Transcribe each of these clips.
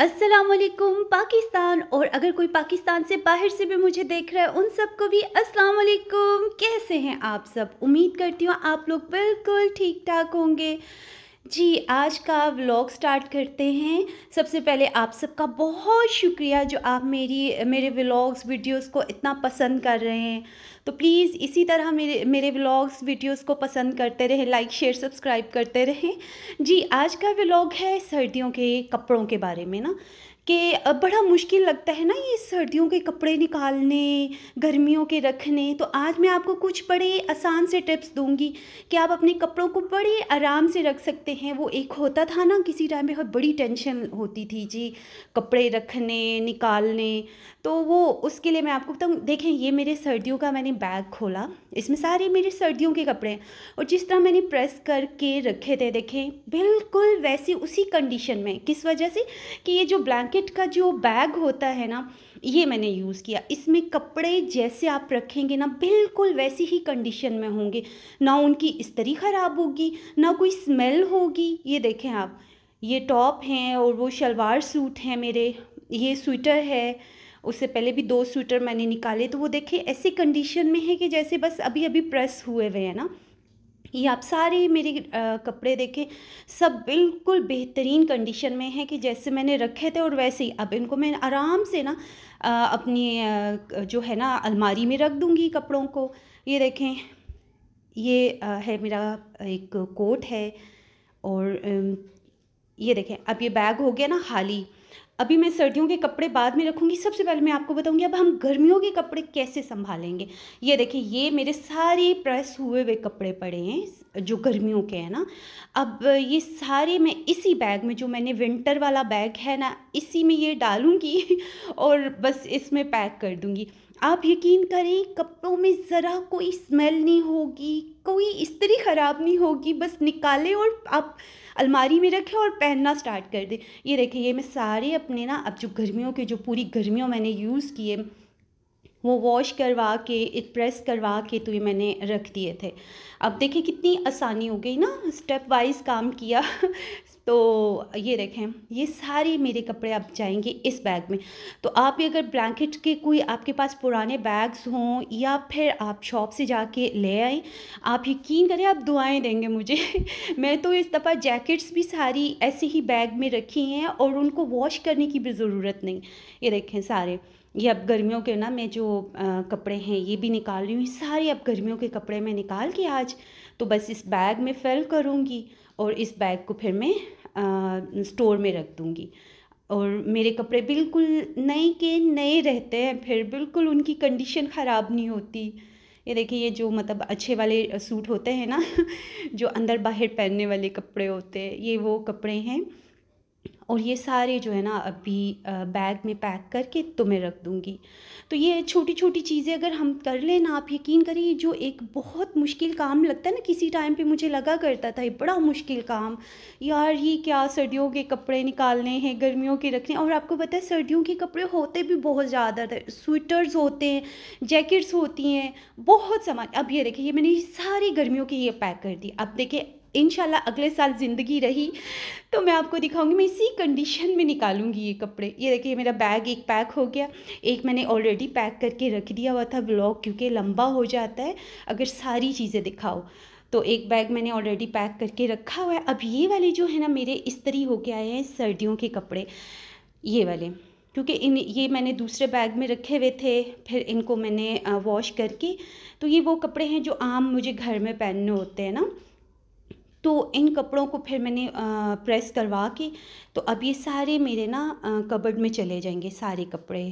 वालेकुम पाकिस्तान और अगर कोई पाकिस्तान से बाहर से भी मुझे देख रहा है उन सबको भी वालेकुम कैसे हैं आप सब उम्मीद करती हूँ आप लोग बिल्कुल ठीक ठाक होंगे जी आज का व्लॉग स्टार्ट करते हैं सबसे पहले आप सबका बहुत शुक्रिया जो आप मेरी मेरे व्लॉग्स वीडियोस को इतना पसंद कर रहे हैं तो प्लीज़ इसी तरह मेरे मेरे व्लॉग्स वीडियोस को पसंद करते रहें लाइक शेयर सब्सक्राइब करते रहें जी आज का व्लॉग है सर्दियों के कपड़ों के बारे में ना कि बड़ा मुश्किल लगता है ना ये सर्दियों के कपड़े निकालने गर्मियों के रखने तो आज मैं आपको कुछ बड़े आसान से टिप्स दूंगी कि आप अपने कपड़ों को बड़े आराम से रख सकते हैं वो एक होता था ना किसी टाइम पे बहुत बड़ी टेंशन होती थी जी कपड़े रखने निकालने तो वो उसके लिए मैं आपको बताऊँ देखें ये मेरे सर्दियों का मैंने बैग खोला इसमें सारे मेरे सर्दियों के कपड़े हैं और जिस तरह मैंने प्रेस करके रखे थे देखें बिल्कुल वैसे उसी कंडीशन में किस वजह से कि ये जो ब्लैंकेट का जो बैग होता है ना ये मैंने यूज़ किया इसमें कपड़े जैसे आप रखेंगे ना बिल्कुल वैसी ही कंडीशन में होंगे ना उनकी इस्तरी ख़राब होगी ना कोई स्मेल होगी ये देखें आप ये टॉप हैं और वो शलवार सूट हैं मेरे ये स्वेटर है उससे पहले भी दो स्वेटर मैंने निकाले तो वो देखे ऐसी कंडीशन में है कि जैसे बस अभी अभी प्रेस हुए हुए हैं ना ये आप सारे मेरे आ, कपड़े देखें सब बिल्कुल बेहतरीन कंडीशन में है कि जैसे मैंने रखे थे और वैसे ही अब इनको मैं आराम से ना आ, अपनी आ, जो है ना अलमारी में रख दूँगी कपड़ों को ये देखें ये आ, है मेरा एक कोट है और ये देखें अब ये बैग हो गया ना ही अभी मैं सर्दियों के कपड़े बाद में रखूँगी सबसे पहले मैं आपको बताऊँगी अब हम गर्मियों के कपड़े कैसे संभालेंगे ये देखिए ये मेरे सारे प्रेस हुए हुए कपड़े पड़े हैं जो गर्मियों के हैं ना अब ये सारे मैं इसी बैग में जो मैंने विंटर वाला बैग है ना इसी में ये डालूँगी और बस इसमें पैक कर दूँगी आप यकीन करें कपड़ों में ज़रा कोई स्मेल नहीं होगी कोई तरी ख़राब नहीं होगी बस निकालें और आप अलमारी में रखें और पहनना स्टार्ट कर दें ये देखिए ये मैं सारे अपने ना अब जो गर्मियों के जो पूरी गर्मियों मैंने यूज़ किए वो वॉश करवा के एक प्रेस करवा के तो ये मैंने रख दिए थे अब देखिए कितनी आसानी हो गई ना स्टेप वाइज काम किया तो ये देखें ये सारे मेरे कपड़े अब जाएंगे इस बैग में तो आप अगर ब्लैंकेट के कोई आपके पास पुराने बैग्स हों या फिर आप शॉप से जाके ले आएँ आप यकीन करें आप दुआएं देंगे मुझे मैं तो इस दफ़ा जैकेट्स भी सारी ऐसे ही बैग में रखी हैं और उनको वॉश करने की भी ज़रूरत नहीं ये देखें सारे ये अब गर्मियों के ना मैं जो आ, कपड़े हैं ये भी निकाल रही हूँ सारे अब गर्मियों के कपड़े मैं निकाल के आज तो बस इस बैग में फिल करूँगी और इस बैग को फिर मैं स्टोर में रख दूँगी और मेरे कपड़े बिल्कुल नए के नए रहते हैं फिर बिल्कुल उनकी कंडीशन ख़राब नहीं होती ये देखिए ये जो मतलब अच्छे वाले सूट होते हैं ना जो अंदर बाहर पहनने वाले कपड़े होते हैं ये वो कपड़े हैं और ये सारे जो है ना अभी बैग में पैक करके तुम्हें रख दूँगी तो ये छोटी छोटी चीज़ें अगर हम कर लें ना आप यकीन करिए जो एक बहुत मुश्किल काम लगता है ना किसी टाइम पे मुझे लगा करता था ये बड़ा मुश्किल काम यार ये क्या सर्दियों के कपड़े निकालने हैं गर्मियों के रखने और आपको पता है सर्दियों के कपड़े होते भी बहुत ज़्यादा थे स्वेटर्स होते हैं जैकेट्स होती हैं बहुत सामान अब ये देखिए ये मैंने सारी गर्मियों के ये पैक कर दी अब देखिए इन अगले साल ज़िंदगी रही तो मैं आपको दिखाऊंगी मैं इसी कंडीशन में निकालूंगी ये कपड़े ये देखिए मेरा बैग एक पैक हो गया एक मैंने ऑलरेडी पैक करके रख दिया हुआ था ब्लॉग क्योंकि लंबा हो जाता है अगर सारी चीज़ें दिखाओ तो एक बैग मैंने ऑलरेडी पैक करके रखा हुआ है अब ये वाले जो है ना मेरे इस्तरी होके आए हैं सर्दियों के कपड़े ये वाले क्योंकि इन ये मैंने दूसरे बैग में रखे हुए थे फिर इनको मैंने वॉश करके तो ये वो कपड़े हैं जो आम मुझे घर में पहनने होते हैं ना तो इन कपड़ों को फिर मैंने प्रेस करवा के तो अब ये सारे मेरे ना कबर्ड में चले जाएंगे सारे कपड़े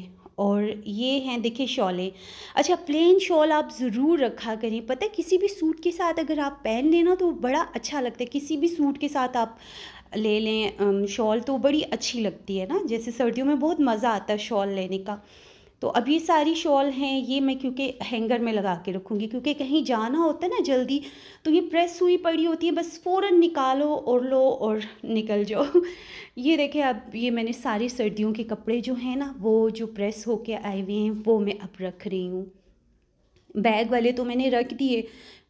और ये हैं देखिए शॉलें अच्छा प्लेन शॉल आप ज़रूर रखा करें पता है किसी भी सूट के साथ अगर आप पहन लें ना तो बड़ा अच्छा लगता है किसी भी सूट के साथ आप ले लें शॉल तो बड़ी अच्छी लगती है ना जैसे सर्दियों में बहुत मज़ा आता है शॉल लेने का तो अभी सारी शॉल हैं ये मैं क्योंकि हैंगर में लगा के रखूँगी क्योंकि कहीं जाना होता है ना जल्दी तो ये प्रेस हुई पड़ी होती है बस फ़ौर निकालो और लो और निकल जाओ ये देखें अब ये मैंने सारे सर्दियों के कपड़े जो हैं ना वो जो प्रेस होके आए हुए हैं वो मैं अब रख रही हूँ बैग वाले तो मैंने रख दिए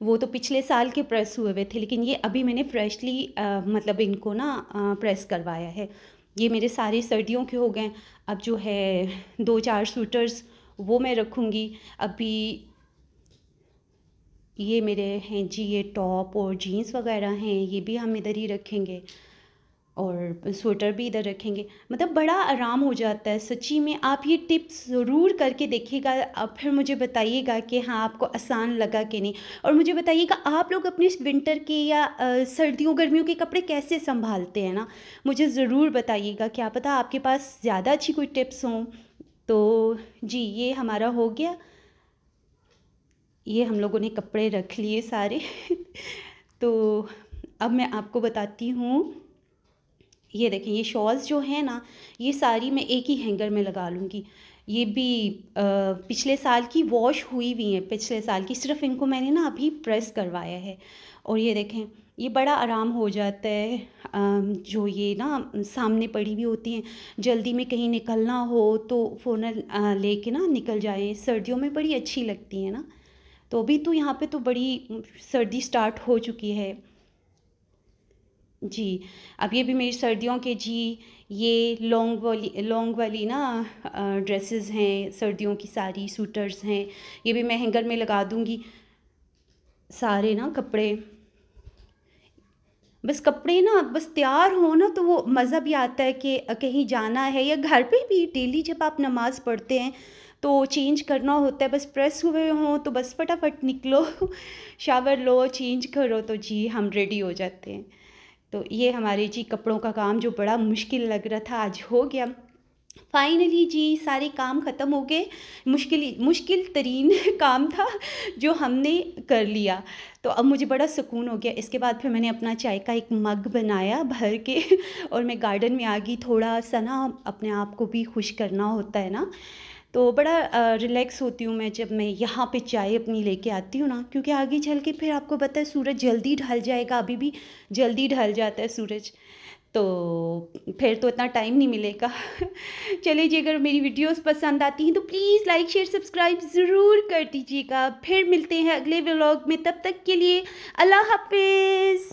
वो तो पिछले साल के प्रेस हुए हुए थे लेकिन ये अभी मैंने फ्रेशली मतलब इनको ना आ, प्रेस करवाया है ये मेरे सारे सर्दियों के हो गए अब जो है दो चार सूटर्स वो मैं रखूँगी अभी ये मेरे हैं जी ये टॉप और जीन्स वगैरह हैं ये भी हम इधर ही रखेंगे और स्वेटर भी इधर रखेंगे मतलब बड़ा आराम हो जाता है सच्ची में आप ये टिप्स ज़रूर करके देखिएगा आप फिर मुझे बताइएगा कि हाँ आपको आसान लगा कि नहीं और मुझे बताइएगा आप लोग अपने विंटर के या सर्दियों गर्मियों के कपड़े कैसे संभालते हैं ना मुझे ज़रूर बताइएगा क्या पता आपके पास ज़्यादा अच्छी कोई टिप्स हों तो जी ये हमारा हो गया ये हम लोगों ने कपड़े रख लिए सारे तो अब मैं आपको बताती हूँ ये देखें ये शॉल्स जो हैं ना ये सारी मैं एक ही हैंगर में लगा लूँगी ये भी आ, पिछले साल की वॉश हुई हुई हैं पिछले साल की सिर्फ इनको मैंने ना अभी प्रेस करवाया है और ये देखें ये बड़ा आराम हो जाता है जो ये ना सामने पड़ी भी होती हैं जल्दी में कहीं निकलना हो तो फ़ोन लेके ना निकल जाए सर्दियों में बड़ी अच्छी लगती है ना तो अभी तो यहाँ पे तो बड़ी सर्दी स्टार्ट हो चुकी है जी अब ये भी मेरी सर्दियों के जी ये लॉन्ग वाली लॉन्ग वाली ना ड्रेसेस हैं सर्दियों की सारी सूटर्स हैं ये भी मैं हैंगर में लगा दूँगी सारे ना कपड़े बस कपड़े ना बस तैयार हो ना तो वो मज़ा भी आता है कि कहीं जाना है या घर पे भी डेली जब आप नमाज़ पढ़ते हैं तो चेंज करना होता है बस प्रेस हुए हों तो बस फटाफट निकलो शावर लो चेंज करो तो जी हम रेडी हो जाते हैं तो ये हमारे जी कपड़ों का काम जो बड़ा मुश्किल लग रहा था आज हो गया फाइनली जी सारे काम ख़त्म हो गए मुश्किल मुश्किल तरीन काम था जो हमने कर लिया तो अब मुझे बड़ा सुकून हो गया इसके बाद फिर मैंने अपना चाय का एक मग बनाया भर के और मैं गार्डन में आ गई थोड़ा सा ना अपने आप को भी खुश करना होता है ना तो बड़ा रिलैक्स होती हूँ मैं जब मैं यहाँ पे चाय अपनी लेके आती हूँ ना क्योंकि आगे चल के फिर आपको पता है सूरज जल्दी ढल जाएगा अभी भी जल्दी ढल जाता है सूरज तो फिर तो इतना टाइम नहीं मिलेगा चलिए जी अगर मेरी वीडियोस पसंद आती हैं तो प्लीज़ लाइक शेयर सब्सक्राइब ज़रूर कर दीजिएगा फिर मिलते हैं अगले व्लॉग में तब तक के लिए अल्लाह हाफिज़